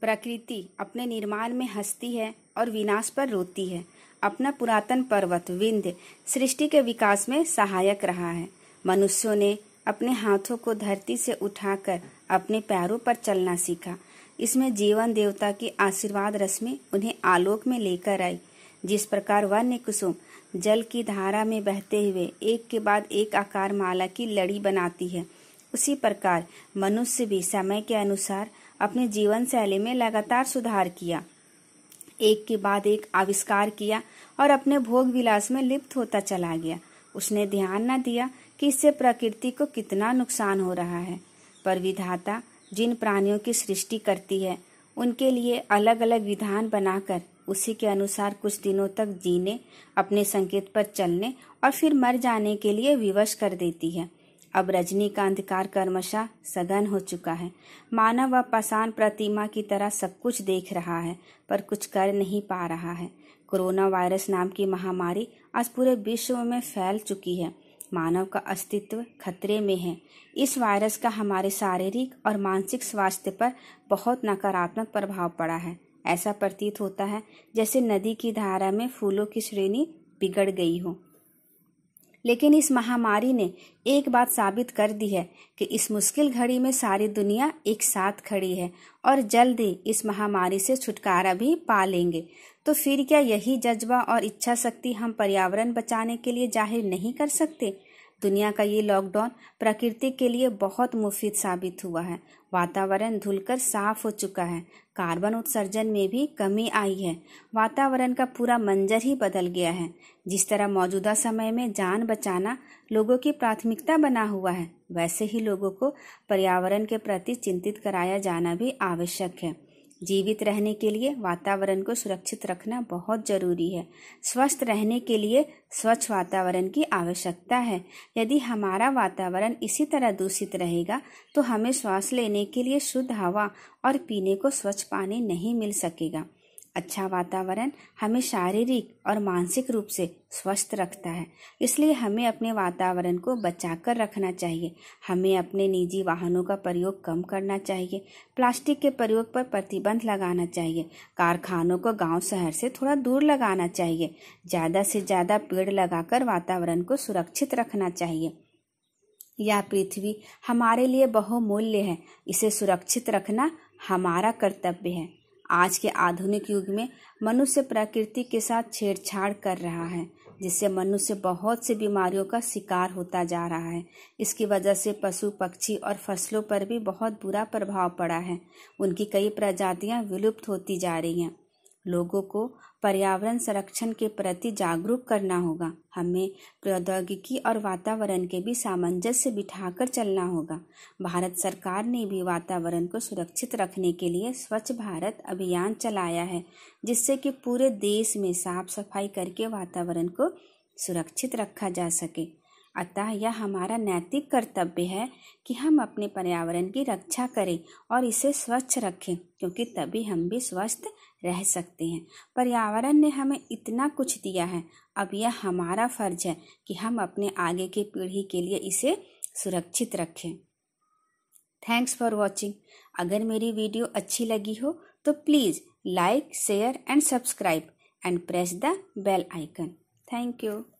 प्रकृति अपने निर्माण में हंसती है और विनाश पर रोती है अपना पुरातन पर्वत विंध्य सृष्टि के विकास में सहायक रहा है मनुष्यों ने अपने हाथों को धरती से उठाकर अपने पैरों पर चलना सीखा इसमें जीवन देवता की आशीर्वाद रश्मि उन्हें आलोक में लेकर आई जिस प्रकार वन्य कुसुम जल की धारा में बहते हुए एक के बाद एक आकार माला की लड़ी बनाती है उसी प्रकार मनुष्य भी समय के अनुसार अपने जीवन शैली में लगातार सुधार किया एक के बाद एक आविष्कार किया और अपने भोग विलास में लिप्त होता चला गया उसने ध्यान न दिया कि इससे प्रकृति को कितना नुकसान हो रहा है पर विधाता जिन प्राणियों की सृष्टि करती है उनके लिए अलग अलग विधान बनाकर उसी के अनुसार कुछ दिनों तक जीने अपने संकेत पर चलने और फिर मर जाने के लिए विवश कर देती है अब रजनी का अंधकार कर्मशा सघन हो चुका है मानव व पसान प्रतिमा की तरह सब कुछ देख रहा है पर कुछ कर नहीं पा रहा है कोरोना वायरस नाम की महामारी आज पूरे विश्व में फैल चुकी है मानव का अस्तित्व खतरे में है इस वायरस का हमारे शारीरिक और मानसिक स्वास्थ्य पर बहुत नकारात्मक प्रभाव पड़ा है ऐसा प्रतीत होता है जैसे नदी की धारा में फूलों की श्रेणी बिगड़ गई हो लेकिन इस महामारी ने एक बात साबित कर दी है कि इस मुश्किल घड़ी में सारी दुनिया एक साथ खड़ी है और जल्द ही इस महामारी से छुटकारा भी पा लेंगे तो फिर क्या यही जज्बा और इच्छा शक्ति हम पर्यावरण बचाने के लिए जाहिर नहीं कर सकते दुनिया का ये लॉकडाउन प्रकृति के लिए बहुत मुफीद साबित हुआ है वातावरण धुलकर साफ हो चुका है कार्बन उत्सर्जन में भी कमी आई है वातावरण का पूरा मंजर ही बदल गया है जिस तरह मौजूदा समय में जान बचाना लोगों की प्राथमिकता बना हुआ है वैसे ही लोगों को पर्यावरण के प्रति चिंतित कराया जाना भी आवश्यक है जीवित रहने के लिए वातावरण को सुरक्षित रखना बहुत जरूरी है स्वस्थ रहने के लिए स्वच्छ वातावरण की आवश्यकता है यदि हमारा वातावरण इसी तरह दूषित रहेगा तो हमें श्वास लेने के लिए शुद्ध हवा और पीने को स्वच्छ पानी नहीं मिल सकेगा अच्छा वातावरण हमें शारीरिक और मानसिक रूप से स्वस्थ रखता है इसलिए हमें अपने वातावरण को बचाकर रखना चाहिए हमें अपने निजी वाहनों का प्रयोग कम करना चाहिए प्लास्टिक के प्रयोग पर प्रतिबंध लगाना चाहिए कारखानों को गांव शहर से थोड़ा दूर लगाना चाहिए ज़्यादा से ज़्यादा पेड़ लगाकर वातावरण को सुरक्षित रखना चाहिए यह पृथ्वी हमारे लिए बहुमूल्य है इसे सुरक्षित रखना हमारा कर्तव्य है आज के आधुनिक युग में मनुष्य प्रकृति के साथ छेड़छाड़ कर रहा है जिससे मनुष्य बहुत से बीमारियों का शिकार होता जा रहा है इसकी वजह से पशु पक्षी और फसलों पर भी बहुत बुरा प्रभाव पड़ा है उनकी कई प्रजातियां विलुप्त होती जा रही हैं लोगों को पर्यावरण संरक्षण के प्रति जागरूक करना होगा हमें प्रौद्योगिकी और वातावरण के भी सामंजस्य बिठाकर चलना होगा भारत सरकार ने भी वातावरण को सुरक्षित रखने के लिए स्वच्छ भारत अभियान चलाया है जिससे कि पूरे देश में साफ सफाई करके वातावरण को सुरक्षित रखा जा सके अतः यह हमारा नैतिक कर्तव्य है कि हम अपने पर्यावरण की रक्षा करें और इसे स्वच्छ रखें क्योंकि तभी हम भी स्वस्थ रह सकते हैं पर्यावरण ने हमें इतना कुछ दिया है अब यह हमारा फर्ज है कि हम अपने आगे की पीढ़ी के लिए इसे सुरक्षित रखें थैंक्स फॉर वॉचिंग अगर मेरी वीडियो अच्छी लगी हो तो please like share and subscribe and press the bell icon thank you